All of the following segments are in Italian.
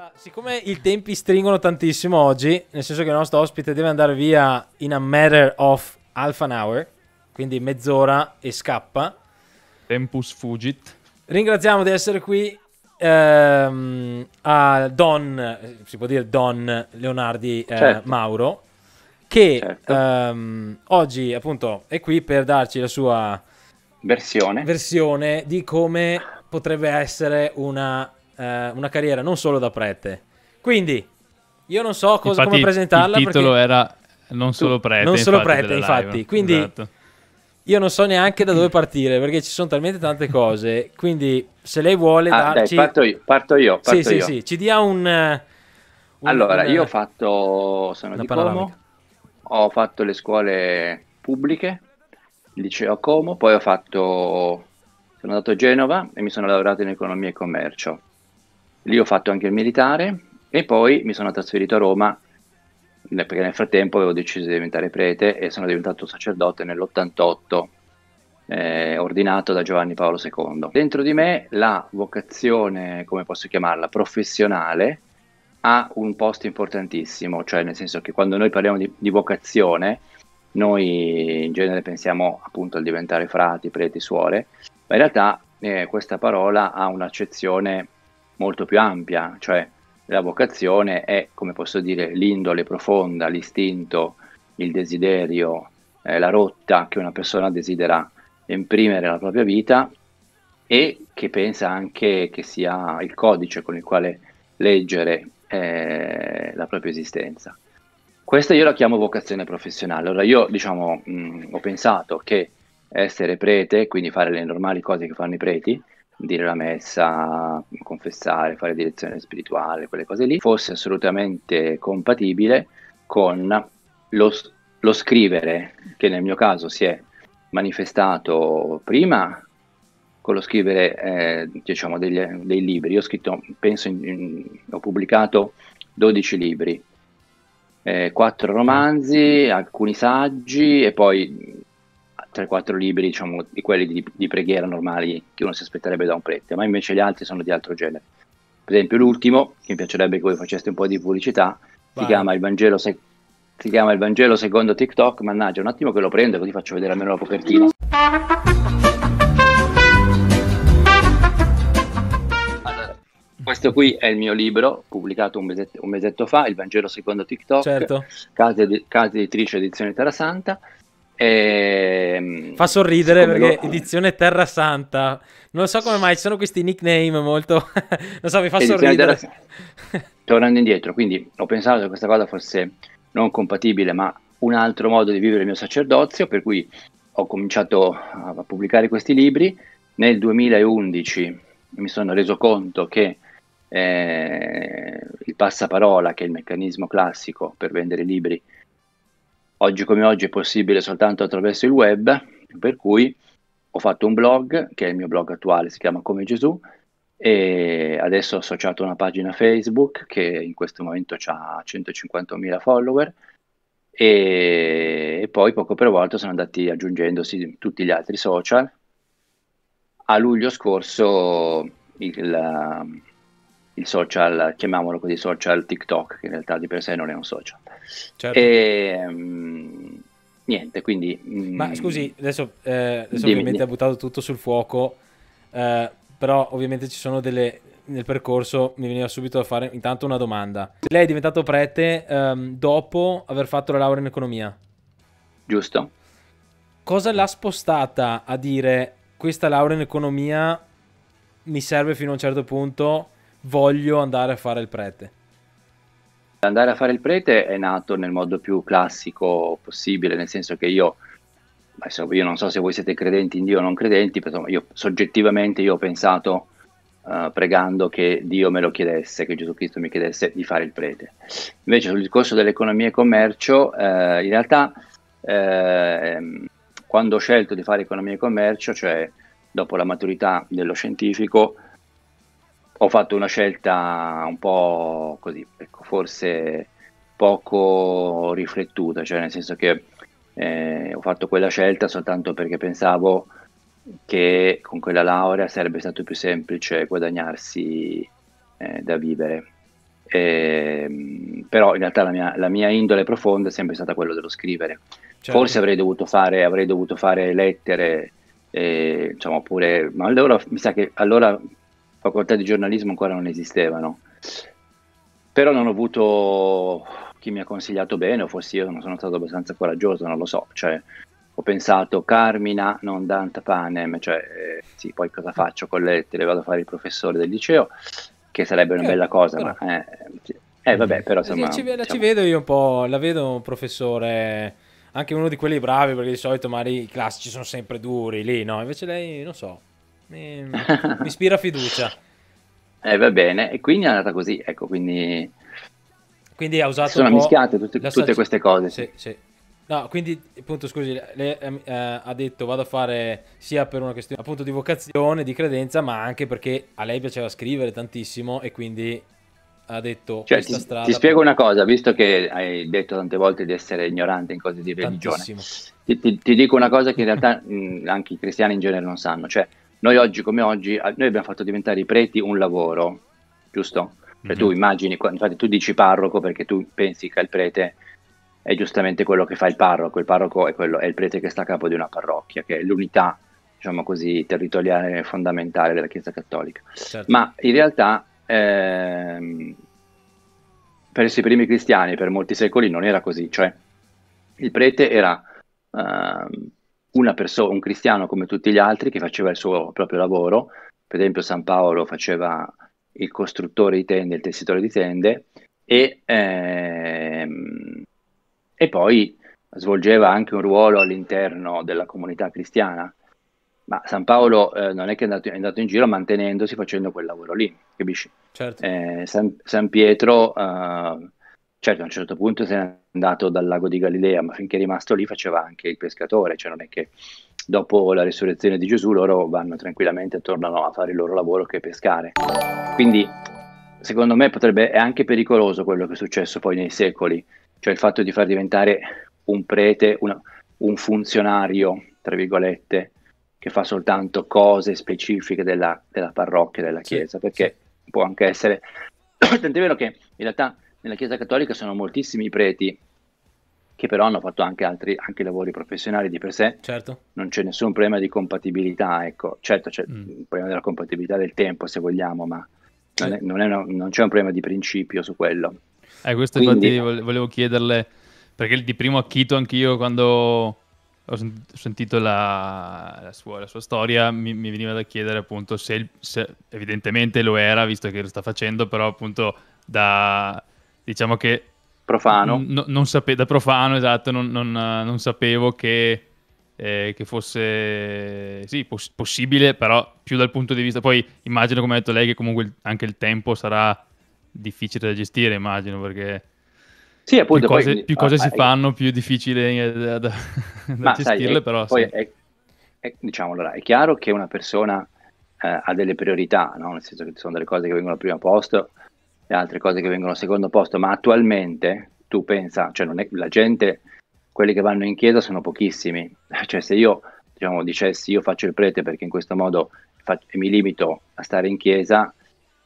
Allora, siccome i tempi stringono tantissimo oggi, nel senso che il nostro ospite deve andare via in a matter of half an hour, quindi mezz'ora e scappa. Tempus fugit. Ringraziamo di essere qui ehm, a Don, si può dire Don Leonardi eh, certo. Mauro, che certo. ehm, oggi appunto è qui per darci la sua versione, versione di come potrebbe essere una eh, una carriera non solo da prete. Quindi, io non so cosa, infatti, come presentarla. Il titolo era Non solo prete. Non solo infatti, prete, infatti. Quindi, esatto. io non so neanche da dove partire perché ci sono talmente tante cose. Quindi, se lei vuole ah, darci... dai, parto io. Parto io parto sì, io. sì, sì. Ci dia un. Eh, un allora, un, io ho eh, fatto. Sono di Como. Ho fatto le scuole pubbliche, il liceo a Como. Poi ho fatto. Sono andato a Genova e mi sono laureato in economia e commercio. Lì ho fatto anche il militare e poi mi sono trasferito a Roma perché nel frattempo avevo deciso di diventare prete e sono diventato sacerdote nell'88, eh, ordinato da Giovanni Paolo II. Dentro di me la vocazione, come posso chiamarla, professionale ha un posto importantissimo, cioè nel senso che quando noi parliamo di, di vocazione, noi in genere pensiamo appunto al diventare frati, preti, suore, ma in realtà eh, questa parola ha un'accezione molto più ampia, cioè la vocazione è, come posso dire, l'indole profonda, l'istinto, il desiderio, eh, la rotta che una persona desidera imprimere alla propria vita e che pensa anche che sia il codice con il quale leggere eh, la propria esistenza. Questa io la chiamo vocazione professionale. Allora io diciamo mh, mm, ho pensato che essere prete, quindi fare le normali cose che fanno i preti, dire la messa, confessare, fare direzione spirituale, quelle cose lì, fosse assolutamente compatibile con lo, lo scrivere, che nel mio caso si è manifestato prima con lo scrivere eh, diciamo degli, dei libri. Io ho scritto, penso, in, in, ho pubblicato 12 libri, eh, 4 romanzi, alcuni saggi e poi 3-4 libri, diciamo, di quelli di, di, preghiera normali che uno si aspetterebbe da un prete, ma invece gli altri sono di altro genere. Per esempio l'ultimo, che mi piacerebbe che voi faceste un po' di pubblicità, si chiama, se- si chiama, il Vangelo secondo TikTok, mannaggia, un attimo che lo prendo così faccio vedere almeno la copertina. questo qui è il mio libro pubblicato un mesetto, un mesetto fa, Il Vangelo secondo TikTok, certo. casa, ed- casa editrice edizione Terra Santa. E... Ehm, fa sorridere Secondo perché lo... edizione Terra Santa. Non so come mai ci sono questi nickname molto. non so, mi fa edizione sorridere. Terra... Tornando indietro, quindi ho pensato che questa cosa fosse non compatibile, ma un altro modo di vivere il mio sacerdozio, per cui ho cominciato a pubblicare questi libri. Nel 2011 mi sono reso conto che eh, il passaparola, che è il meccanismo classico per vendere libri, oggi come oggi è possibile soltanto attraverso il web, per cui ho fatto un blog, che è il mio blog attuale, si chiama Come Gesù, e adesso ho associato una pagina Facebook che in questo momento ha 150.000 follower e, poi poco per volta sono andati aggiungendosi tutti gli altri social. A luglio scorso il, il social, chiamiamolo così, social TikTok, che in realtà di per sé non è un social. Certo. E, ehm, mh, niente, quindi... Mh, mm, Ma scusi, adesso, eh, adesso ovviamente ha buttato tutto sul fuoco, eh, però ovviamente ci sono delle... Nel percorso mi veniva subito da fare intanto una domanda. Lei è diventato prete ehm, dopo aver fatto la laurea in economia. Giusto. Cosa l'ha spostata a dire questa laurea in economia mi serve fino a un certo punto, voglio andare a fare il prete? Andare a fare il prete è nato nel modo più classico possibile, nel senso che io, io non so se voi siete credenti in Dio o non credenti, però io, soggettivamente io ho pensato uh, pregando che Dio me lo chiedesse, che Gesù Cristo mi chiedesse di fare il prete. Invece sul discorso dell'economia e commercio, eh, in realtà eh, quando ho scelto di fare economia e commercio, cioè dopo la maturità dello scientifico, ho fatto una scelta un po' così, ecco, forse poco riflettuta, cioè nel senso che eh, ho fatto quella scelta soltanto perché pensavo che con quella laurea sarebbe stato più semplice guadagnarsi eh, da vivere. E, ehm, però in realtà la mia, la mia, indole profonda è sempre stata quella dello scrivere. Certo. Forse avrei dovuto fare, avrei dovuto fare lettere, eh, diciamo pure, ma allora mi sa che allora facoltà di giornalismo ancora non esistevano. Però non ho avuto chi mi ha consigliato bene, o forse io non sono stato abbastanza coraggioso, non lo so. Cioè, ho pensato Carmina, non Danta Panem, cioè eh, sì, poi cosa faccio con le, te le vado a fare il professore del liceo, che sarebbe una eh, bella cosa, però... ma eh, eh, vabbè, eh, però insomma, la, ci, la diciamo... ci vedo io un po', la vedo un professore anche uno di quelli bravi, perché di solito magari i classici sono sempre duri lì, no? Invece lei non so mi, mi ispira fiducia. E eh, va bene, e quindi è andata così, ecco, quindi... Quindi ha usato... Sono mischiate tutte, tutte queste cose. Sì, sì. No, quindi, appunto, scusi, le, ehm, eh, ha detto vado a fare sia per una questione appunto di vocazione, di credenza, ma anche perché a lei piaceva scrivere tantissimo e quindi ha detto cioè, questa ti, strada... Ti spiego per... una cosa, visto che hai detto tante volte di essere ignorante in cose di religione. Ti, ti, ti, dico una cosa che in realtà mh, anche i cristiani in genere non sanno, cioè noi oggi come oggi, noi abbiamo fatto diventare i preti un lavoro, giusto? Cioè, mm-hmm. tu mhm. immagini, infatti tu dici parroco perché tu pensi che il prete è giustamente quello che fa il parroco, il parroco è, quello, è il prete che sta a capo di una parrocchia, che è l'unità, diciamo così, territoriale fondamentale della Chiesa Cattolica. Certo. Ma in realtà ehm, per i primi cristiani, per molti secoli, non era così, cioè il prete era... Ehm, una persona, un cristiano come tutti gli altri che faceva il suo proprio lavoro, per esempio San Paolo faceva il costruttore di tende, il tessitore di tende, e, ehm, e poi svolgeva anche un ruolo all'interno della comunità cristiana. Ma San Paolo eh, non è che è andato, è andato, in giro mantenendosi facendo quel lavoro lì, capisci? Certo. Eh, San, San, Pietro eh, Certo, a un certo punto se n'è andato dal lago di Galilea, ma finché è rimasto lì faceva anche il pescatore, cioè non è che dopo la risurrezione di Gesù loro vanno tranquillamente e tornano a fare il loro lavoro che è pescare. Quindi secondo me potrebbe, è anche pericoloso quello che è successo poi nei secoli, cioè il fatto di far diventare un prete, una, un funzionario, tra virgolette, che fa soltanto cose specifiche della, della parrocchia, della chiesa, sì, perché sì. può anche essere, tant'è vero che in realtà nella Chiesa Cattolica sono moltissimi i preti che però hanno fatto anche altri anche lavori professionali di per sé. Certo. Non c'è nessun problema di compatibilità, ecco. Certo c'è mm. il problema della compatibilità del tempo, se vogliamo, ma non, è, non, è una, non c'è un problema di principio su quello. Eh, questo Quindi... infatti volevo chiederle, perché di primo acchito anch'io quando ho sentito la, la, sua, la sua, storia, mi, mi, veniva da chiedere appunto se, se, evidentemente lo era, visto che lo sta facendo, però appunto da diciamo che... Profano. N- non sape- da profano, esatto, non, non, eh, non sapevo che, eh, che fosse sì, poss- possibile, però più dal punto di vista... Poi immagino, come ha detto lei, che comunque il- anche il tempo sarà difficile da gestire, immagino, perché... Sì, appunto, più cose, poi, più cose ah, si ah, ecco. fanno, più difficile eh, da, da, da gestirle, sai, però... Poi sì. è, è, diciamo, allora, è chiaro che una persona eh, ha delle priorità, no? nel senso che ci sono delle cose che vengono al primo posto le altre cose che vengono al secondo posto, ma attualmente tu pensa, cioè non è, la gente, quelli che vanno in chiesa sono pochissimi, cioè se io diciamo, dicessi io faccio il prete perché in questo modo faccio, mi limito a stare in chiesa,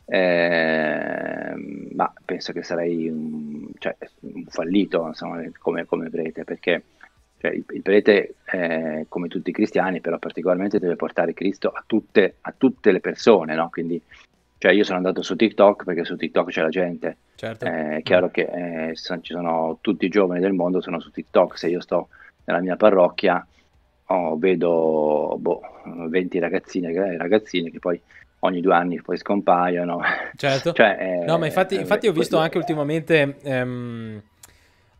eh, ma penso che sarei un, cioè, un fallito insomma, come, come, prete, perché cioè, il, il, prete, eh, come tutti i cristiani, però particolarmente deve portare Cristo a tutte, a tutte le persone, no? quindi cioè io sono andato su TikTok perché su TikTok c'è la gente. Certo. Eh, è chiaro che eh, ci sono tutti i giovani del mondo sono su TikTok. Se io sto nella mia parrocchia oh, vedo boh, 20 ragazzine e ragazzine che poi ogni due anni poi scompaiono. Certo. cioè, eh, no, ma eh, infatti, infatti ho visto anche ultimamente... Ehm...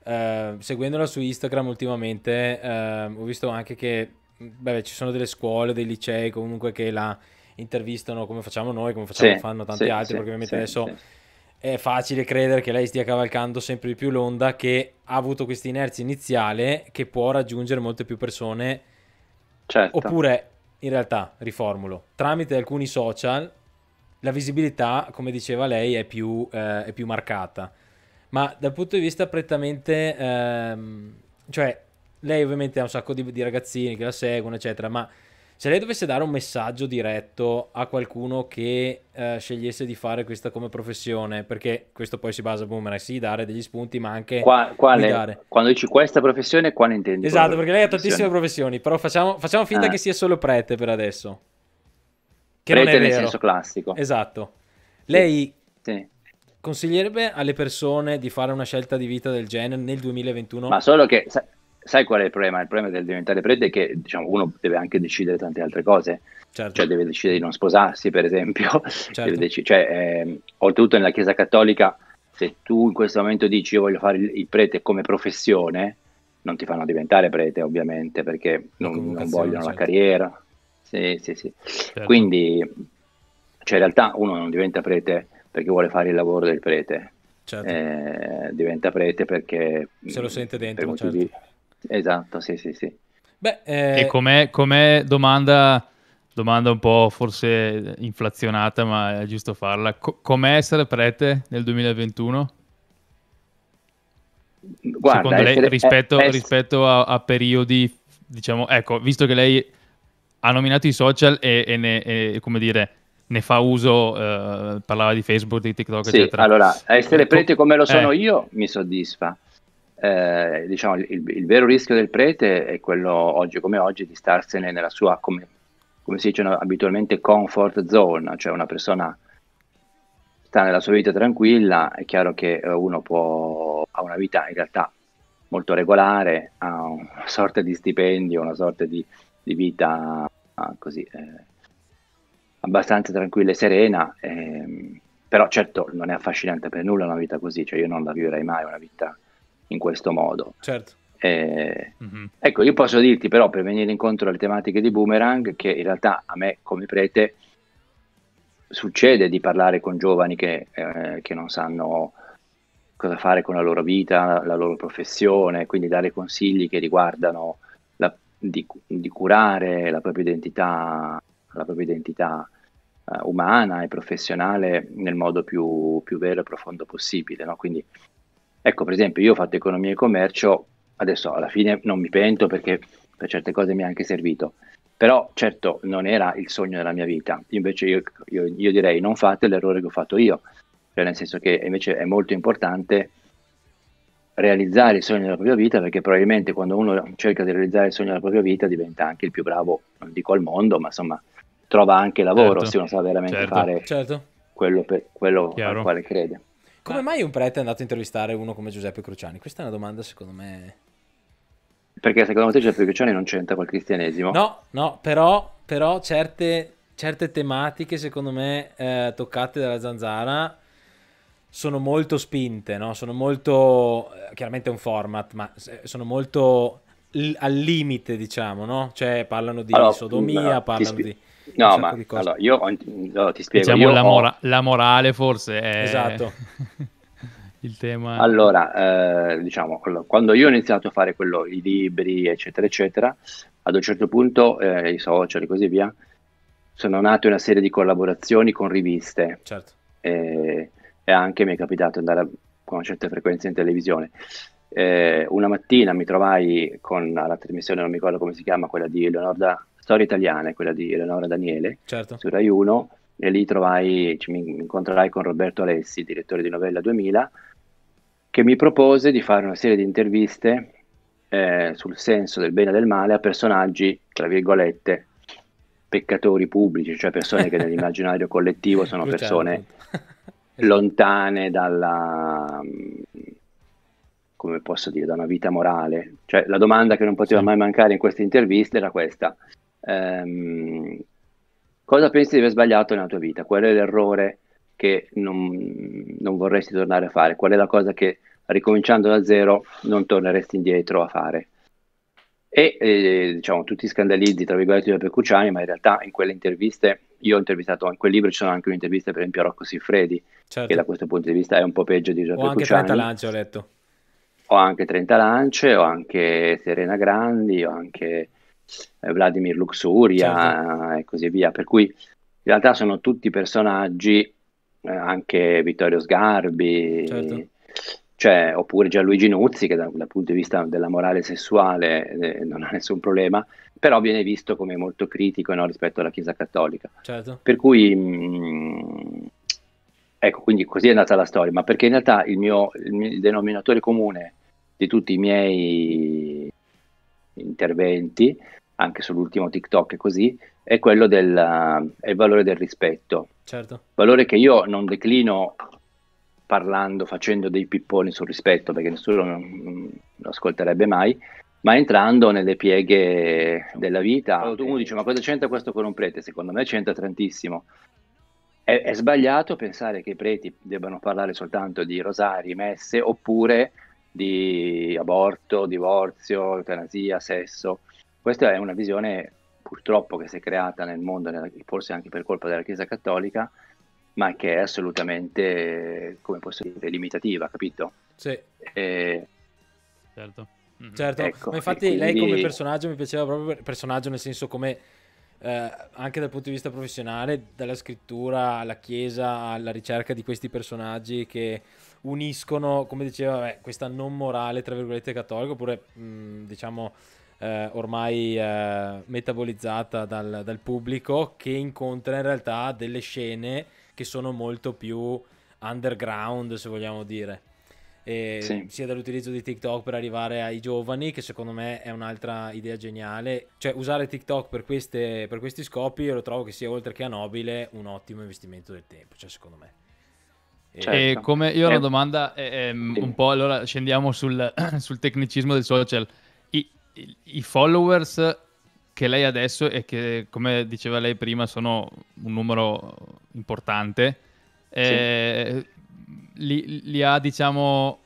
Uh, seguendola su Instagram ultimamente uh, ho visto anche che beh, ci sono delle scuole, dei licei comunque che la, intervistano come facciamo noi, come facciamo, sì, fanno tanti sì, altri, perché ovviamente adesso è facile credere che lei stia cavalcando sempre di più l'onda che ha avuto questa inerzia iniziale che può raggiungere molte più persone. Certo. Oppure, in realtà, riformulo, tramite alcuni social la visibilità, come diceva lei, è più, eh, è più marcata. Ma dal punto di vista prettamente... Ehm, cioè, lei ovviamente ha un sacco di, di ragazzini che la seguono, eccetera, ma se lei dovesse dare un messaggio diretto a qualcuno che eh, scegliesse di fare questa come professione, perché questo poi si basa a boomerang, sì, dare degli spunti, ma anche Qua, quale, guidare. Quando dici questa professione, quale intendi? Esatto, perché lei ha tantissime professioni, però facciamo, facciamo finta ah. che sia solo prete per adesso. Che prete nel vero. senso classico. Esatto. Lei sì. consiglierebbe alle persone di fare una scelta di vita del genere nel 2021? Ma solo che, sai qual è il problema? Il problema del diventare prete è che diciamo, uno deve anche decidere tante altre cose, certo. cioè deve decidere di non sposarsi per esempio, certo. dec- cioè, eh, oltretutto nella Chiesa Cattolica se tu in questo momento dici io voglio fare il prete come professione, non ti fanno diventare prete ovviamente perché non, non vogliono certo. la carriera, sì, sì, sì. Certo. quindi cioè, in realtà uno non diventa prete perché vuole fare il lavoro del prete. Certo. Eh, diventa prete perché se lo sente mm, dentro, certo. Esatto, sì, sì, sì. Beh, eh... E com'è, com'è domanda, domanda, un po' forse inflazionata, ma è giusto farla. Co- com'è essere prete nel 2021? Guarda, Secondo essere... lei rispetto, eh, rispetto a, a, periodi, diciamo, ecco, visto che lei ha nominato i social e, e, ne, e come dire, ne fa uso, eh, parlava di Facebook, di TikTok, sì, eccetera. Allora, essere eh, prete come lo eh. sono io mi soddisfa eh, diciamo, il, il, vero rischio del prete è quello oggi come oggi di starsene nella sua, come, come si dice abitualmente, comfort zone, cioè una persona sta nella sua vita tranquilla, è chiaro che eh, uno può, ha una vita in realtà molto regolare, ha una sorta di stipendio, una sorta di, di vita ah, così eh, abbastanza tranquilla e serena, eh, però certo non è affascinante per nulla una vita così, cioè io non la vivrei mai una vita in questo modo. Certo. Eh, mm-hmm. Ecco, io posso dirti però per venire incontro alle tematiche di Boomerang che in realtà a me come prete succede di parlare con giovani che, eh, che non sanno cosa fare con la loro vita, la loro professione, quindi dare consigli che riguardano la, di, di, curare la propria identità, la propria identità eh, umana e professionale nel modo più, più vero e profondo possibile. No? Quindi Ecco, per esempio, io ho fatto economia e commercio, adesso alla fine non mi pento perché per certe cose mi è anche servito, però certo non era il sogno della mia vita, invece io, io, io direi non fate l'errore che ho fatto io, cioè nel senso che invece è molto importante realizzare il sogno della propria vita perché probabilmente quando uno cerca di realizzare il sogno della propria vita diventa anche il più bravo, non dico al mondo, ma insomma trova anche lavoro certo, se uno sa veramente certo, fare certo. quello, per, quello al quale crede. Come mai un prete è andato a intervistare uno come Giuseppe Cruciani? Questa è una domanda secondo me... Perché secondo te Giuseppe Cruciani non c'entra col cristianesimo? No, no, però, però certe, certe, tematiche secondo me eh, toccate dalla zanzara sono molto spinte, no? sono molto, eh, chiaramente è un format, ma eh, sono molto al limite, diciamo, no? Cioè parlano di allora, sodomia, no, parlano di... No, ma allora, io ho, no, ti spiego. Diciamo la, mora- ho... la, morale forse è... Esatto. il tema... Allora, eh, diciamo, quando io ho iniziato a fare quello, i libri, eccetera, eccetera, ad un certo punto eh, i social e così via, sono nate una serie di collaborazioni con riviste. Certo. E, e anche mi è capitato di andare a, con certa frequenza in televisione. Eh, una mattina mi trovai con la trasmissione, non mi ricordo come si chiama, quella di Leonardo storia italiana, quella di Eleonora Daniele, certo. su Rai 1, e lì trovai, cioè, mi incontrai con Roberto Alessi, direttore di Novella 2000, che mi propose di fare una serie di interviste eh, sul senso del bene e del male a personaggi, tra virgolette, peccatori pubblici, cioè persone che nell'immaginario collettivo sono persone esatto. lontane dalla, mm, come posso dire, da una vita morale. Cioè la domanda che non poteva sì. mai mancare in queste interviste era questa, ehm, cosa pensi di aver sbagliato nella tua vita? Qual è l'errore che non, non vorresti tornare a fare? Qual è la cosa che ricominciando da zero non torneresti indietro a fare? e eh, diciamo tutti scandalizzi tra virgolette da Pecucciani, ma in realtà in quelle interviste io ho intervistato in quel libro ci sono anche un'intervista per esempio a Rocco Siffredi certo. che da questo punto di vista è un po' peggio di Giuseppe Percucciani ho anche 30 lance ho letto ho anche 30 lance ho anche Serena Grandi ho anche eh, Vladimir Luxuria certo. e così via. Per cui in realtà sono tutti personaggi, eh, anche Vittorio Sgarbi, certo. cioè, oppure Gianluigi Nuzzi, che da, dal punto di vista della morale sessuale eh, non ha nessun problema, però viene visto come molto critico no, rispetto alla Chiesa Cattolica. Certo. Per cui... Mh, mm, ecco, quindi così è andata la storia, ma perché in realtà il, mio, il, mio, il denominatore comune di tutti i miei interventi anche sull'ultimo TikTok e così, è quello del eh, è il valore del rispetto. Certo. Valore che io non declino parlando, facendo dei pipponi sul rispetto, perché nessuno non, lo ascolterebbe mai, ma entrando nelle pieghe della vita. Okay. Uno dice, ma cosa c'entra questo con un prete? Secondo me c'entra tantissimo. È, è sbagliato pensare che i preti debbano parlare soltanto di rosari, messe, oppure di aborto, divorzio, eutanasia, sesso questa è una visione purtroppo che si è creata nel mondo, forse anche per colpa della Chiesa Cattolica, ma che è assolutamente, come posso dire, limitativa, capito? Sì. E... Certo. Mm-hmm. Certo, ecco, ma infatti quindi... lei come personaggio mi piaceva proprio per personaggio nel senso come eh, anche dal punto di vista professionale, dalla scrittura alla chiesa, alla ricerca di questi personaggi che uniscono, come diceva, beh, questa non morale, tra virgolette, cattolica, oppure mh, mm, diciamo eh, ormai eh, metabolizzata dal, dal, pubblico che incontra in realtà delle scene che sono molto più underground, se vogliamo dire. Sì. Sia dall'utilizzo di TikTok per arrivare ai giovani, che secondo me è un'altra idea geniale. Cioè, usare TikTok per, queste, per questi scopi, io lo trovo che sia oltre che a nobile un ottimo investimento del tempo, cioè, secondo me. Certo. io ho una eh, domanda, eh, eh, un po' allora scendiamo sul, sul, tecnicismo del social i followers che lei adesso e che, come diceva lei prima, sono un numero importante, eh, sì. li, li, ha, diciamo,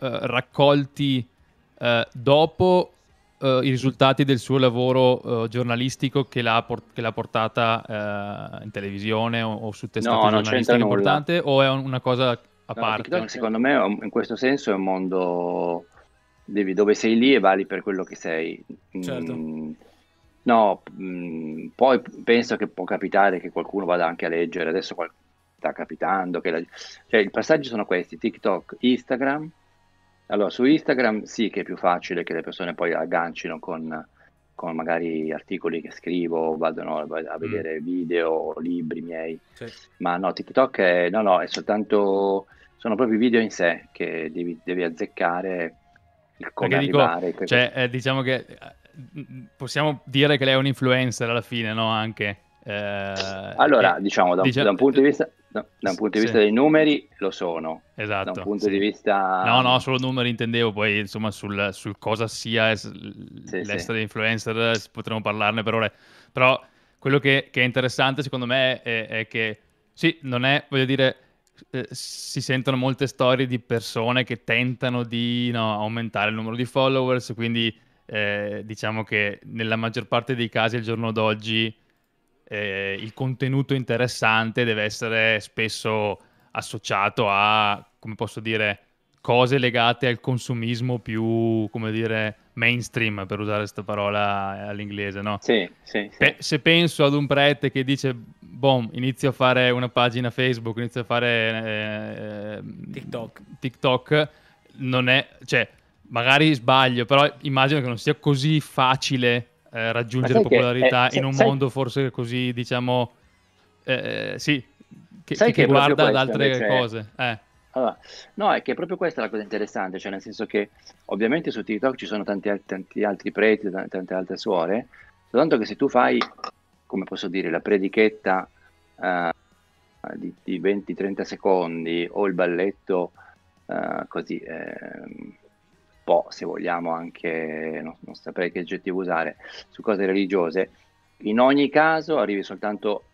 eh, raccolti eh, dopo eh, i risultati del suo lavoro eh, giornalistico che l'ha, port- che l'ha portata eh, in televisione o, o su testate no, giornalistiche importante o è una cosa a no, parte? TikTok, secondo me in questo senso è un mondo devi, dove sei lì e vali per quello che sei. Certo. Mm, no, mm, poi penso che può capitare che qualcuno vada anche a leggere, adesso qual- sta capitando, che la... cioè i passaggi sono questi, TikTok, Instagram. Allora, su Instagram sì che è più facile che le persone poi aggancino con, con magari articoli che scrivo, vadano a mm. vedere mm. video, libri miei, sì. ma no, TikTok è, no, no, è soltanto, sono proprio video in sé che devi, devi azzeccare il come Perché arrivare, dico, cioè, eh, diciamo che eh, possiamo dire che lei è un influencer alla fine, no? Anche. Eh, allora, diciamo, da, diciamo, da un punto di eh, vista... Da, un punto di vista sì. dei numeri lo sono. Esatto. Da un esatto, punto sì. di vista... No, no, solo numeri intendevo, poi insomma sul, sul cosa sia sì, l'essere influencer eh, potremmo parlarne per ore. Però quello che, che è interessante secondo me è, è, che, sì, non è, voglio dire, eh, si sentono molte storie di persone che tentano di no, aumentare il numero di followers, quindi eh, diciamo che nella maggior parte dei casi al giorno d'oggi eh, il contenuto interessante deve essere spesso associato a, come posso dire, cose legate al consumismo più, come dire, mainstream, per usare questa parola eh, all'inglese, no? Sì, sì. sì. Pe- se penso ad un prete che dice, boom, inizio a fare una pagina Facebook, inizio a fare... Eh, TikTok. TikTok, non è... cioè, magari sbaglio, però immagino che non sia così facile eh, raggiungere popolarità che, eh, in un sai... mondo forse così, diciamo... Eh, sì, che, che, che guarda ad altre invece... cose. Eh allora, no, è che proprio questa è la cosa interessante, cioè nel senso che ovviamente su TikTok ci sono tanti, tanti altri preti, tante altre suore, soltanto che se tu fai, come posso dire, la predichetta uh, di, di 20-30 secondi o il balletto uh, così, eh, po' se vogliamo anche, no, non saprei che aggettivo usare, su cose religiose, in ogni caso arrivi soltanto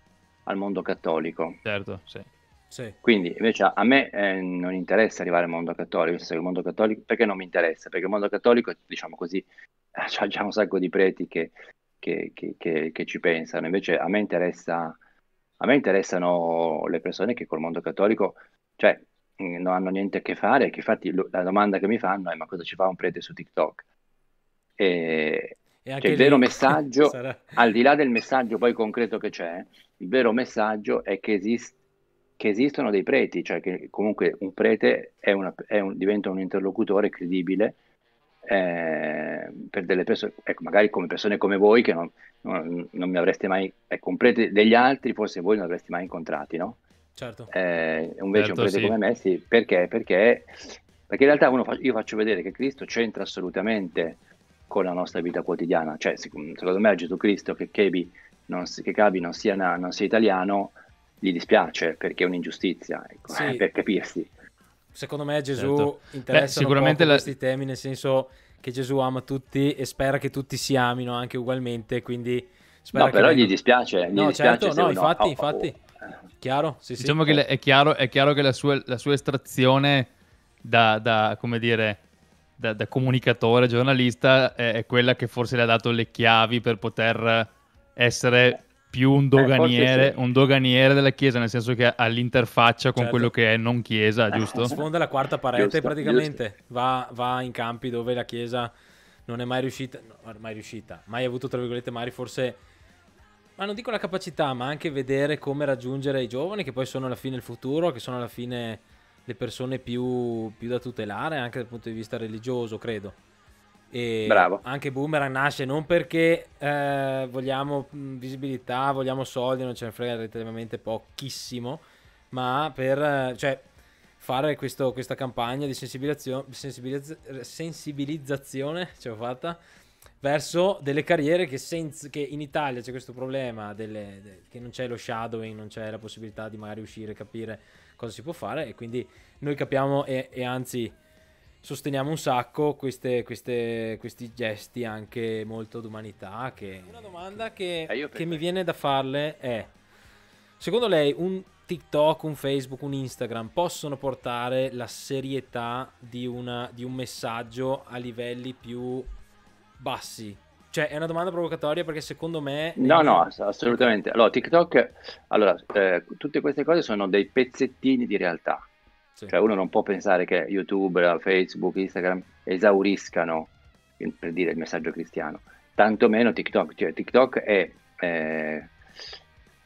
al mondo cattolico. Certo, sì sì. Quindi invece a me eh, non interessa arrivare al mondo cattolico, il mondo cattolico perché non mi interessa? Perché il mondo cattolico, diciamo così, c'è già un sacco di preti che, che, che, che, che ci pensano, invece a me, interessa, a me interessano le persone che col mondo cattolico, cioè eh, non hanno niente a che fare, che infatti la domanda che mi fanno è ma cosa ci fa un prete su TikTok? E, cioè, il vero messaggio, sarà... al di là del messaggio poi concreto che c'è, il vero messaggio è che esiste che esistono dei preti, cioè che comunque un prete è una, è un, diventa un interlocutore credibile eh, per delle persone, ecco, magari come persone come voi che non, non, non, mi avreste mai, ecco, un prete degli altri forse voi non avreste mai incontrati, no? Certo. Eh, invece certo, un prete certo, sì. come me sì, perché? Perché, perché in realtà fa, io faccio vedere che Cristo c'entra assolutamente con la nostra vita quotidiana, cioè secondo me Gesù Cristo che Kebi non, che Cabi non sia, non sia italiano, gli dispiace perché è un'ingiustizia, ecco, sì. Eh, per capirsi. Secondo me Gesù certo. interessa sicuramente la... questi temi, nel senso che Gesù ama tutti e spera che tutti si amino anche ugualmente, quindi... Spera no, però vengono... gli dispiace. Gli no, dispiace certo, no, infatti, no. infatti. Chiaro? Sì, diciamo sì. che è chiaro, è chiaro che la sua, la sua estrazione da, da, come dire, da, da comunicatore, giornalista, è, è, quella che forse le ha dato le chiavi per poter essere più un eh, doganiere, eh, sì. un doganiere, della chiesa, nel senso che ha l'interfaccia con certo. quello che è non chiesa, eh, giusto? Sfonda la quarta parete giusto, praticamente, giusto. Va, va, in campi dove la chiesa non è mai riuscita, mai riuscita, mai avuto tra virgolette, mari forse, ma non dico la capacità, ma anche vedere come raggiungere i giovani che poi sono alla fine il futuro, che sono alla fine le persone più, più da tutelare anche dal punto di vista religioso, credo. E Bravo. Anche Boomerang nasce non perché eh, vogliamo visibilità, vogliamo soldi, non ce ne frega relativamente pochissimo, ma per eh, cioè, fare questo, questa campagna di sensibilizzazione, sensibilizz- sensibilizzazione ce l'ho fatta, verso delle carriere che, senz- che in Italia c'è questo problema delle, de- che non c'è lo shadowing, non c'è la possibilità di magari uscire, capire cosa si può fare e quindi noi capiamo e, e anzi sosteniamo un sacco queste, queste, questi gesti anche molto d'umanità. Che, Una domanda che, che, eh, che mi viene da farle è, secondo lei un TikTok, un Facebook, un Instagram possono portare la serietà di, una, di, un messaggio a livelli più bassi? Cioè, è una domanda provocatoria perché secondo me... No, è... no, assolutamente. Allora, TikTok, allora, eh, tutte queste cose sono dei pezzettini di realtà sì. Cioè uno non può pensare che YouTube, Facebook, Instagram esauriscano per dire il messaggio cristiano, tantomeno TikTok. Cioè, TikTok è, eh,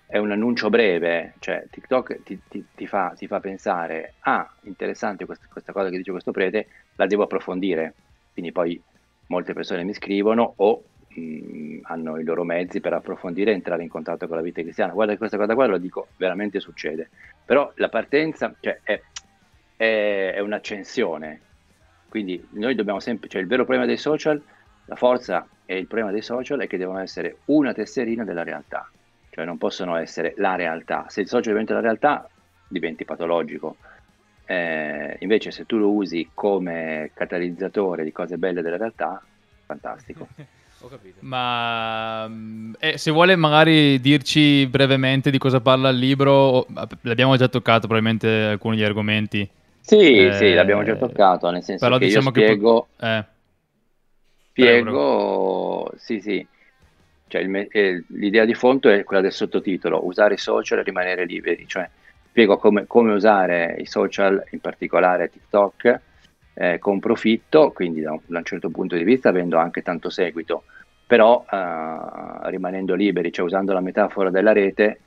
è, un annuncio breve, eh. cioè TikTok ti, ti, ti, fa, ti fa, pensare, ah, interessante questa, questa cosa che dice questo prete, la devo approfondire. Quindi poi molte persone mi scrivono o mh, mm, hanno i loro mezzi per approfondire e entrare in contatto con la vita cristiana. Guarda che questa cosa qua lo dico, veramente succede. Però la partenza, cioè, è, è, è un'accensione. Quindi noi dobbiamo sempre, cioè il vero problema dei social, la forza e il problema dei social è che devono essere una tesserina della realtà, cioè non possono essere la realtà. Se il social diventa la realtà diventi patologico. Eh, invece se tu lo usi come catalizzatore di cose belle della realtà, fantastico. Ho capito. Ma eh, se vuole magari dirci brevemente di cosa parla il libro, l'abbiamo già toccato probabilmente alcuni degli argomenti. Sì, eh, sì, l'abbiamo già toccato, nel senso però che diciamo io spiego... Che... Eh. Spiego... Sì, sì. Cioè, me- eh, l'idea di fondo è quella del sottotitolo, usare i social e rimanere liberi, cioè spiego come, come usare i social, in particolare TikTok, eh, con profitto, quindi da un, da un, certo punto di vista avendo anche tanto seguito, però eh, rimanendo liberi, cioè usando la metafora della rete,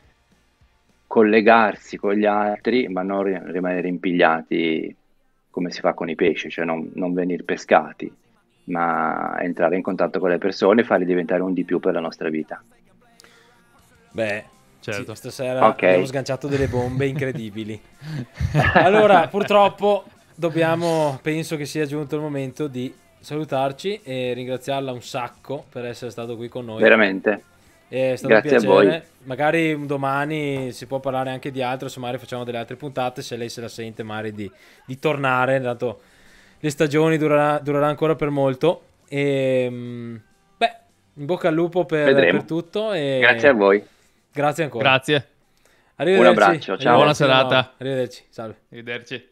collegarsi con gli altri, ma non rimanere impigliati come si fa con i pesci, cioè non, non venire pescati, ma entrare in contatto con le persone e farli diventare un di più per la nostra vita. Beh, Certo. Sì, stasera okay. abbiamo sganciato delle bombe incredibili. allora, purtroppo dobbiamo, penso che sia giunto il momento di salutarci e ringraziarla un sacco per essere stato qui con noi. Veramente. È stato Grazie un piacere. Magari domani si può parlare anche di altro, se magari facciamo delle altre puntate, se lei se la sente magari di, di tornare, dato le stagioni durerà, durerà ancora per molto. E, ehm, beh, in bocca al lupo per, per tutto. E... Grazie a voi. Grazie ancora. Grazie. Un abbraccio, ciao. Buona serata. Arrivederci, salve. Arrivederci.